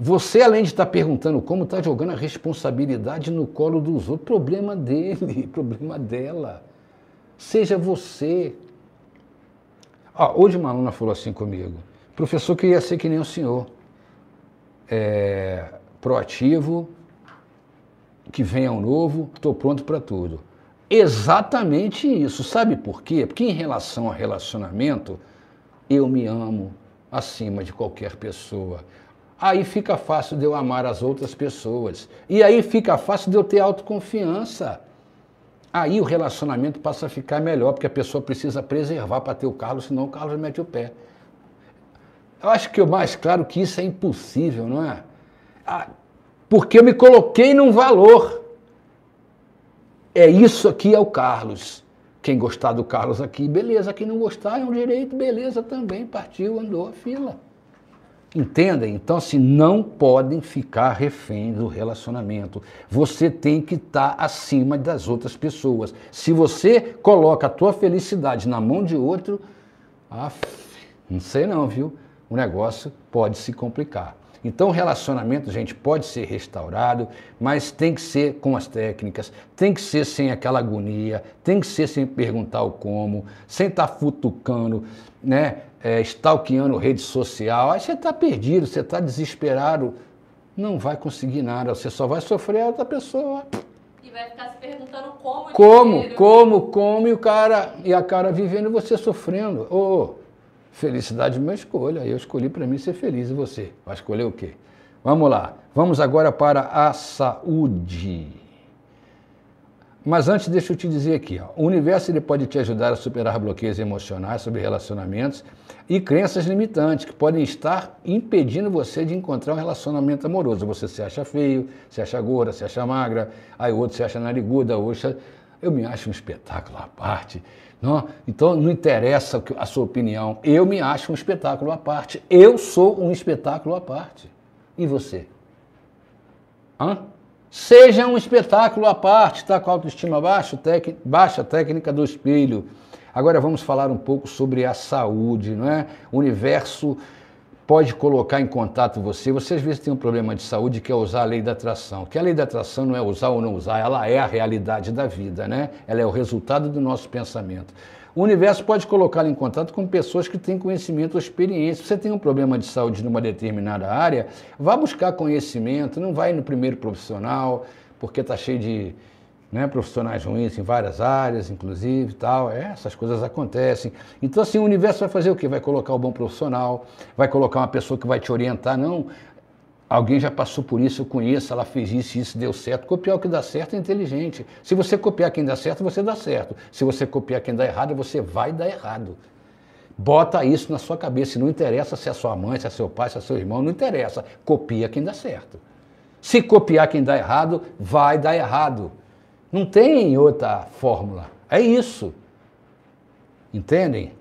Você, além de estar tá perguntando como, está jogando a responsabilidade no colo dos outros. Problema dele, problema dela. Seja você. Ah, hoje uma aluna falou assim comigo. Professor, queria ser que nem o senhor. É, proativo, que venha o novo, estou pronto para tudo. Exatamente isso. Sabe por quê? Porque em relação ao relacionamento, eu me amo acima de qualquer pessoa. Aí fica fácil de eu amar as outras pessoas. E aí fica fácil de eu ter autoconfiança. Aí o relacionamento passa a ficar melhor, porque a pessoa precisa preservar para ter o Carlos, senão o Carlos mete o pé. Eu acho que o mais claro que isso é impossível, não é? Ah, porque eu me coloquei num valor. É isso aqui é o Carlos. Quem gostar do Carlos aqui, beleza. Quem não gostar é um direito, beleza também. Partiu, andou a fila. Entendem? Então, assim, não podem ficar refém do relacionamento. Você tem que estar acima das outras pessoas. Se você coloca a tua felicidade na mão de outro, af, não sei não, viu? O negócio pode se complicar. Então, o relacionamento, gente, pode ser restaurado, mas tem que ser com as técnicas, tem que ser sem aquela agonia, tem que ser sem perguntar o como, sem estar tá futucando, né? É, stalkeando rede social. Aí você está perdido, você está desesperado, não vai conseguir nada, você só vai sofrer a outra pessoa. E vai ficar se perguntando como. Como, como, como, e o cara, e a cara vivendo e você sofrendo. Ô, oh, Felicidade é uma escolha. Eu escolhi para mim ser feliz. E você? Vai escolher o quê? Vamos lá. Vamos agora para a saúde. Mas antes, deixa eu te dizer aqui. Ó, o universo ele pode te ajudar a superar bloqueios emocionais sobre relacionamentos e crenças limitantes que podem estar impedindo você de encontrar um relacionamento amoroso. Você se acha feio, se acha gorda, se acha magra, aí o outro se acha nariguda, oxa. Eu me acho um espetáculo à parte não? Então não interessa a sua opinião. Eu me acho um espetáculo à parte. Eu sou um espetáculo à parte. E você? Hã? Seja um espetáculo à parte, está com autoestima baixa, tec... baixa técnica do espelho. Agora vamos falar um pouco sobre a saúde, não é? O universo pode colocar em contato você. Você às vezes tem um problema de saúde que é usar a lei da atração. Que a lei da atração não é usar ou não usar, ela é a realidade da vida, né? Ela é o resultado do nosso pensamento. O universo pode colocá-lo em contato com pessoas que têm conhecimento ou experiência. Se você tem um problema de saúde numa determinada área, vá buscar conhecimento, não vai no primeiro profissional, porque está cheio de né? profissionais ruins em várias áreas, inclusive, tal. É, essas coisas acontecem. Então, assim, o universo vai fazer o quê? Vai colocar o bom profissional, vai colocar uma pessoa que vai te orientar, não. Alguém já passou por isso, eu conheço, ela fez isso, isso deu certo. Copiar o que dá certo é inteligente. Se você copiar quem dá certo, você dá certo. Se você copiar quem dá errado, você vai dar errado. Bota isso na sua cabeça. Não interessa se é sua mãe, se é seu pai, se é seu irmão, não interessa. Copia quem dá certo. Se copiar quem dá errado, vai dar errado. Não tem outra fórmula. É isso. Entendem?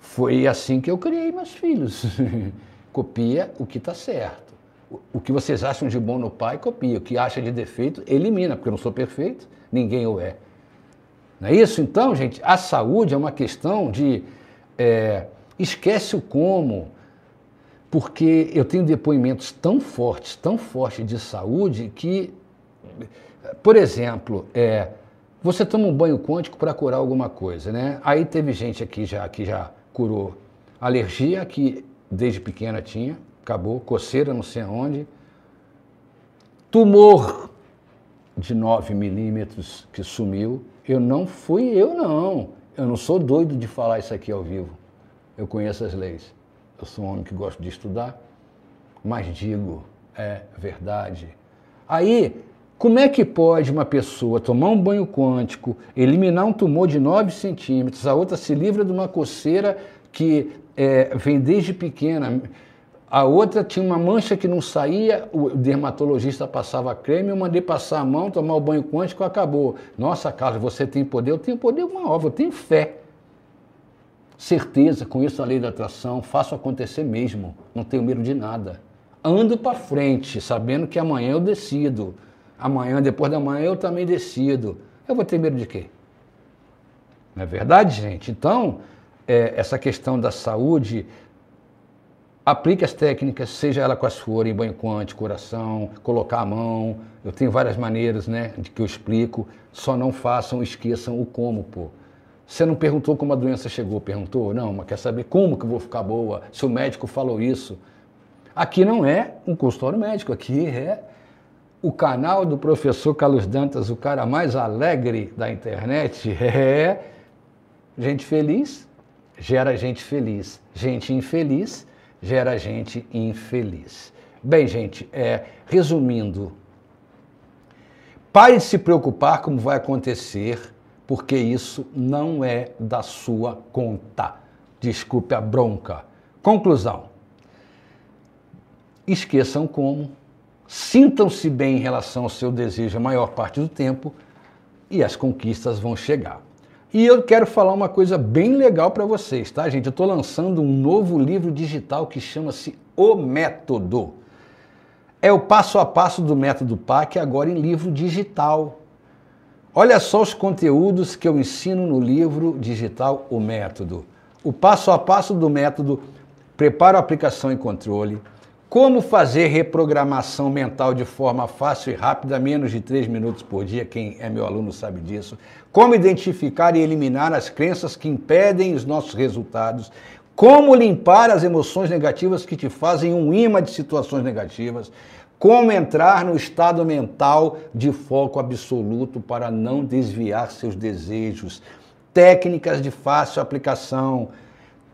Foi assim que eu criei meus filhos. copia o que está certo. O que vocês acham de bom no pai, copia. O que acha de defeito, elimina, porque eu não sou perfeito, ninguém o é. Não é isso? Então, gente, a saúde é uma questão de. É, esquece o como, porque eu tenho depoimentos tão fortes, tão fortes de saúde, que por exemplo, é, você toma um banho quântico para curar alguma coisa, né? Aí teve gente aqui já que já curou alergia que desde pequena tinha, acabou, coceira não sei aonde, tumor de 9 milímetros que sumiu. Eu não fui eu não. Eu não sou doido de falar isso aqui ao vivo. Eu conheço as leis. Eu sou um homem que gosto de estudar, mas digo, é verdade. Aí como é que pode uma pessoa tomar um banho quântico, eliminar um tumor de 9 centímetros, a outra se livra de uma coceira que é, vem desde pequena, a outra tinha uma mancha que não saía, o dermatologista passava creme, eu mandei passar a mão, tomar o banho quântico, acabou. Nossa, Carlos, você tem poder? Eu tenho poder, uma obra, eu tenho fé. Certeza, conheço a lei da atração, faço acontecer mesmo, não tenho medo de nada. Ando para frente, sabendo que amanhã eu decido amanhã, depois da manhã, eu também decido. Eu vou ter medo de quê? Não é verdade, gente? Então, é, essa questão da saúde, aplique as técnicas, seja ela quais forem, banho quântico, coração, colocar a mão. Eu tenho várias maneiras, né, de que eu explico. Só não façam, esqueçam o como, pô. Você não perguntou como a doença chegou, perguntou? Não, mas quer saber como que eu vou ficar boa, se o médico falou isso. Aqui não é um consultório médico, aqui é o canal do professor Carlos Dantas, o cara mais alegre da internet, é gente feliz, gera gente feliz. Gente infeliz, gera gente infeliz. Bem, gente, é, resumindo, pare de se preocupar como vai acontecer, porque isso não é da sua conta. Desculpe a bronca. Conclusão. Esqueçam como, sintam-se bem em relação ao seu desejo a maior parte do tempo e as conquistas vão chegar. E eu quero falar uma coisa bem legal para vocês, tá, gente? Eu estou lançando um novo livro digital que chama-se O Método. É o passo a passo do método PAC, agora em livro digital. Olha só os conteúdos que eu ensino no livro digital O Método. O passo a passo do método, preparo, aplicação e controle, como fazer reprogramação mental de forma fácil e rápida, menos de 3 minutos por dia? Quem é meu aluno sabe disso. Como identificar e eliminar as crenças que impedem os nossos resultados? Como limpar as emoções negativas que te fazem um imã de situações negativas? Como entrar no estado mental de foco absoluto para não desviar seus desejos? Técnicas de fácil aplicação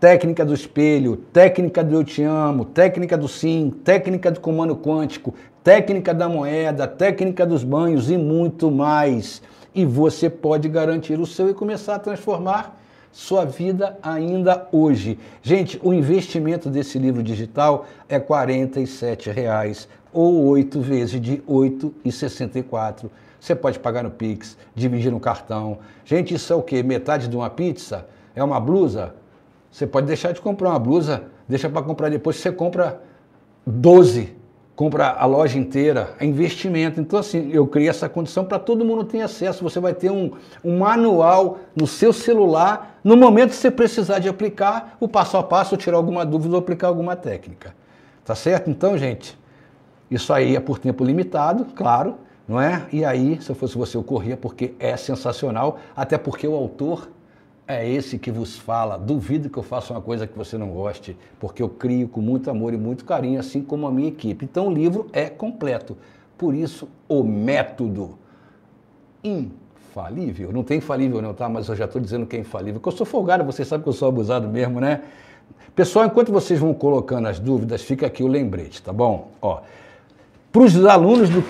técnica do espelho, técnica do eu te amo, técnica do sim, técnica do comando quântico, técnica da moeda, técnica dos banhos e muito mais. E você pode garantir o seu e começar a transformar sua vida ainda hoje. Gente, o investimento desse livro digital é R$ 47,00 ou 8 vezes de R$ 8,64. Você pode pagar no Pix, dividir no cartão. Gente, isso é o quê? Metade de uma pizza? É uma blusa? Você pode deixar de comprar uma blusa, deixa para comprar depois, você compra 12, compra a loja inteira, é investimento. Então, assim, eu criei essa condição para todo mundo ter acesso. Você vai ter um, um manual no seu celular, no momento que você precisar de aplicar, o passo a passo, tirar alguma dúvida ou aplicar alguma técnica. Tá certo? Então, gente, isso aí é por tempo limitado, claro, não é? E aí, se eu fosse você, eu corria porque é sensacional, até porque o autor é esse que vos fala. Duvido que eu faça uma coisa que você não goste, porque eu crio com muito amor e muito carinho, assim como a minha equipe. Então o livro é completo. Por isso, o método infalível. Não tem infalível, não, tá? Mas eu já estou dizendo que é infalível. Porque eu sou folgado, vocês sabem que eu sou abusado mesmo, né? Pessoal, enquanto vocês vão colocando as dúvidas, fica aqui o lembrete, tá bom? Ó, para os alunos do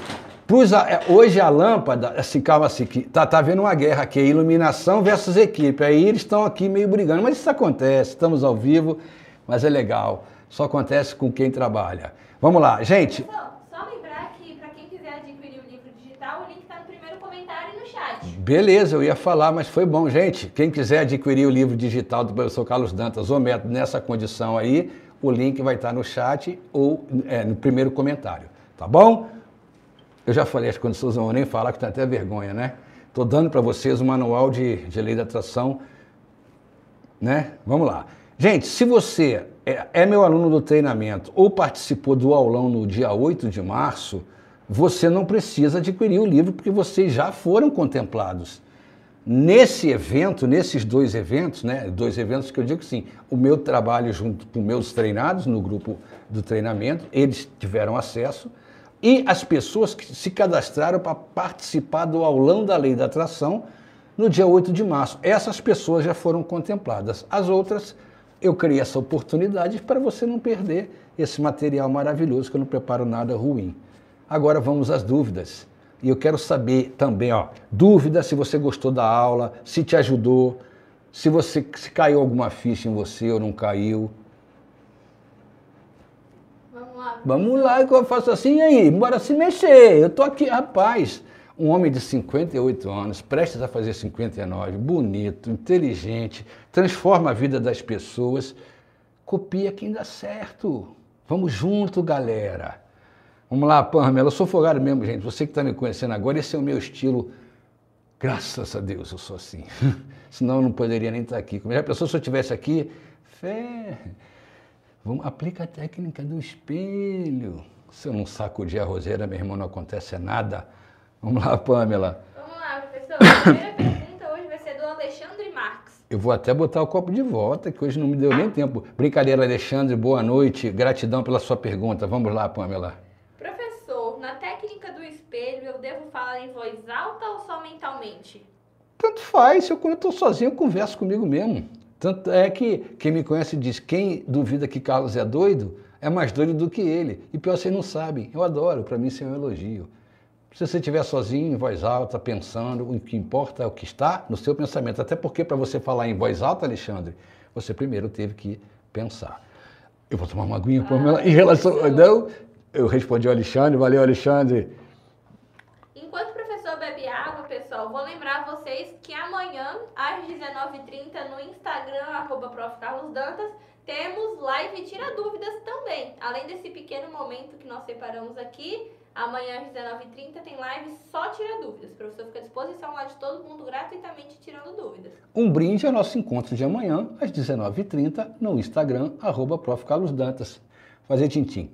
Pros, é, hoje a lâmpada, assim calma assim, que tá, tá vendo uma guerra aqui, é iluminação versus equipe. Aí eles estão aqui meio brigando, mas isso acontece, estamos ao vivo, mas é legal. Só acontece com quem trabalha. Vamos lá, gente. Pessoal, só lembrar que para quem quiser adquirir o livro digital, o link está no primeiro comentário e no chat. Beleza, eu ia falar, mas foi bom, gente. Quem quiser adquirir o livro digital do professor Carlos Dantas ou método nessa condição aí, o link vai estar no chat ou é, no primeiro comentário, tá bom? Eu já falei as condições, não vou nem falar, que tem até vergonha, né? Estou dando para vocês o um manual de, de lei da atração, né? Vamos lá. Gente, se você é, é meu aluno do treinamento ou participou do aulão no dia 8 de março, você não precisa adquirir o livro porque vocês já foram contemplados. Nesse evento, nesses dois eventos, né, dois eventos que eu digo sim, o meu trabalho junto com meus treinados no grupo do treinamento, eles tiveram acesso, e as pessoas que se cadastraram para participar do aulão da lei da atração no dia 8 de março. Essas pessoas já foram contempladas. As outras, eu criei essa oportunidade para você não perder esse material maravilhoso que eu não preparo nada ruim. Agora vamos às dúvidas. E eu quero saber também, ó, dúvida se você gostou da aula, se te ajudou, se você se caiu alguma ficha em você ou não caiu. Vamos lá, eu faço assim, e aí, bora se mexer. Eu tô aqui, rapaz. Um homem de 58 anos, prestes a fazer 59, bonito, inteligente, transforma a vida das pessoas, copia quem dá certo. Vamos junto, galera. Vamos lá, Pamela. Eu sou folgado mesmo, gente. Você que está me conhecendo agora, esse é o meu estilo. Graças a Deus eu sou assim. Senão eu não poderia nem estar tá aqui. Como a pessoa se eu estivesse aqui? Fé. Vamos, aplica a técnica do espelho. Se eu não sacudir a roseira, meu irmão, não acontece nada. Vamos lá, Pamela. Vamos lá, professor. A primeira pergunta hoje vai ser do Alexandre Marx. Eu vou até botar o copo de volta, que hoje não me deu nem ah. tempo. Brincadeira, Alexandre, boa noite. Gratidão pela sua pergunta. Vamos lá, Pamela. Professor, na técnica do espelho, eu devo falar em voz alta ou só mentalmente? Tanto faz. Eu, quando estou sozinho, eu converso comigo mesmo. Tanto é que quem me conhece diz: quem duvida que Carlos é doido é mais doido do que ele. E pior, vocês não sabem. Eu adoro, para mim isso é um elogio. Se você estiver sozinho, em voz alta, pensando, o que importa é o que está no seu pensamento. Até porque, para você falar em voz alta, Alexandre, você primeiro teve que pensar. Eu vou tomar uma aguinha, ah, Pamela. Em relação. Não, eu respondi ao Alexandre, valeu, Alexandre. lembrar vocês que amanhã, às 19h30, no Instagram, arroba prof. Carlos Dantas, temos live Tira Dúvidas também. Além desse pequeno momento que nós separamos aqui, amanhã às 19h30 tem live só Tira Dúvidas. O professor fica à disposição lá de todo mundo gratuitamente tirando dúvidas. Um brinde ao nosso encontro de amanhã, às 19h30, no Instagram, arroba prof. Carlos Dantas. Fazer tintim.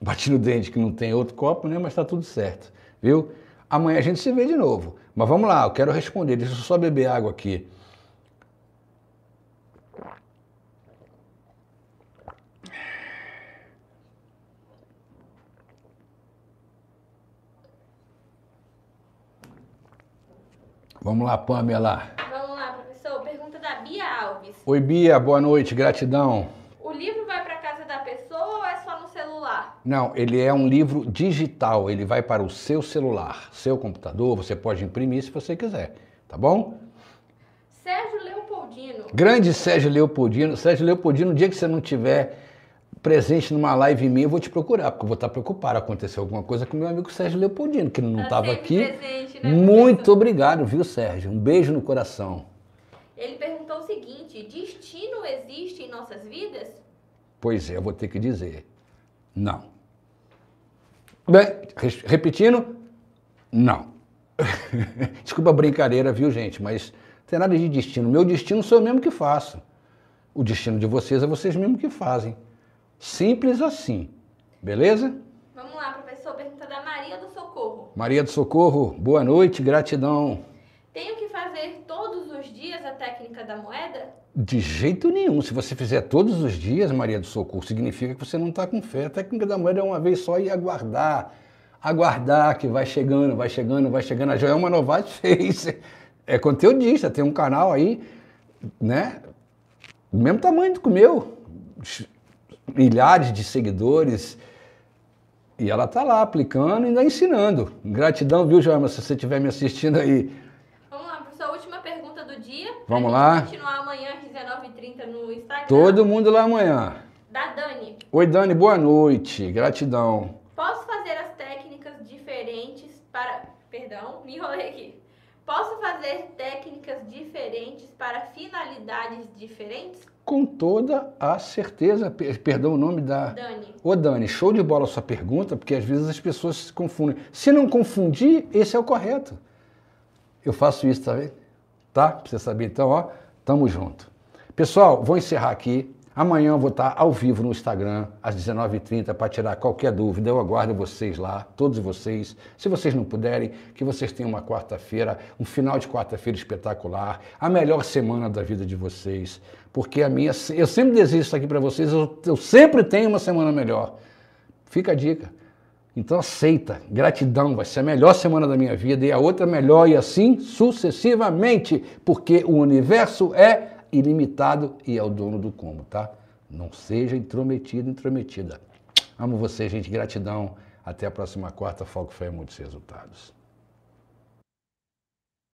Bati no dente que não tem outro copo, né? Mas tá tudo certo, viu? Amanhã a gente se vê de novo. Mas vamos lá, eu quero responder. Deixa eu só beber água aqui. Vamos lá, Pamela. Vamos lá, professor. Pergunta da Bia Alves. Oi, Bia, boa noite, gratidão. Não, ele é um livro digital, ele vai para o seu celular, seu computador, você pode imprimir se você quiser, tá bom? Sérgio Leopoldino. Grande Sérgio Leopoldino. Sérgio Leopoldino, no dia que você não tiver presente numa live minha, eu vou te procurar, porque eu vou estar preocupado. Aconteceu alguma coisa com meu amigo Sérgio Leopoldino, que não estava tá aqui. Presente, né, Muito obrigado, viu, Sérgio? Um beijo no coração. Ele perguntou o seguinte: destino existe em nossas vidas? Pois é, eu vou ter que dizer. Não. Bem, repetindo, não. Desculpa a brincadeira, viu, gente? Mas não tem nada de destino. Meu destino sou eu mesmo que faço. O destino de vocês é vocês mesmo que fazem. Simples assim. Beleza? Vamos lá, professor. Pergunta da Maria do Socorro. Maria do Socorro, boa noite, gratidão. Tenho que fazer técnica da moeda? De jeito nenhum. Se você fizer todos os dias, Maria do Socorro, significa que você não está com fé. A técnica da moeda é uma vez só e aguardar. Aguardar que vai chegando, vai chegando, vai chegando. A Joelma é Novaes fez. É conteudista, tem um canal aí, né? Do mesmo tamanho do que o meu. Milhares de seguidores. E ela está lá aplicando e ainda ensinando. Gratidão, viu, Joelma, se você estiver me assistindo aí. Vamos lá. continuar amanhã às 19h30 no Instagram. Todo mundo lá amanhã. Da Dani. Oi, Dani, boa noite. Gratidão. Posso fazer as técnicas diferentes para. Perdão, me enrolei aqui. Posso fazer técnicas diferentes para finalidades diferentes? Com toda a certeza. Perdão o nome da. Dani. Ô, Dani, show de bola a sua pergunta, porque às vezes as pessoas se confundem. Se não confundir, esse é o correto. Eu faço isso, tá vendo? tá? Pra você saber, então, ó, tamo junto. Pessoal, vou encerrar aqui. Amanhã eu vou estar ao vivo no Instagram, às 19h30, para tirar qualquer dúvida. Eu aguardo vocês lá, todos vocês. Se vocês não puderem, que vocês tenham uma quarta-feira, um final de quarta-feira espetacular, a melhor semana da vida de vocês. Porque a minha. Eu sempre desejo isso aqui para vocês, eu, eu sempre tenho uma semana melhor. Fica a dica. Então aceita, gratidão, vai ser a melhor semana da minha vida e a outra melhor e assim sucessivamente, porque o universo é ilimitado e é o dono do como, tá? Não seja intrometido, intrometida. Amo você, gente, gratidão. Até a próxima quarta, foco fé muitos resultados.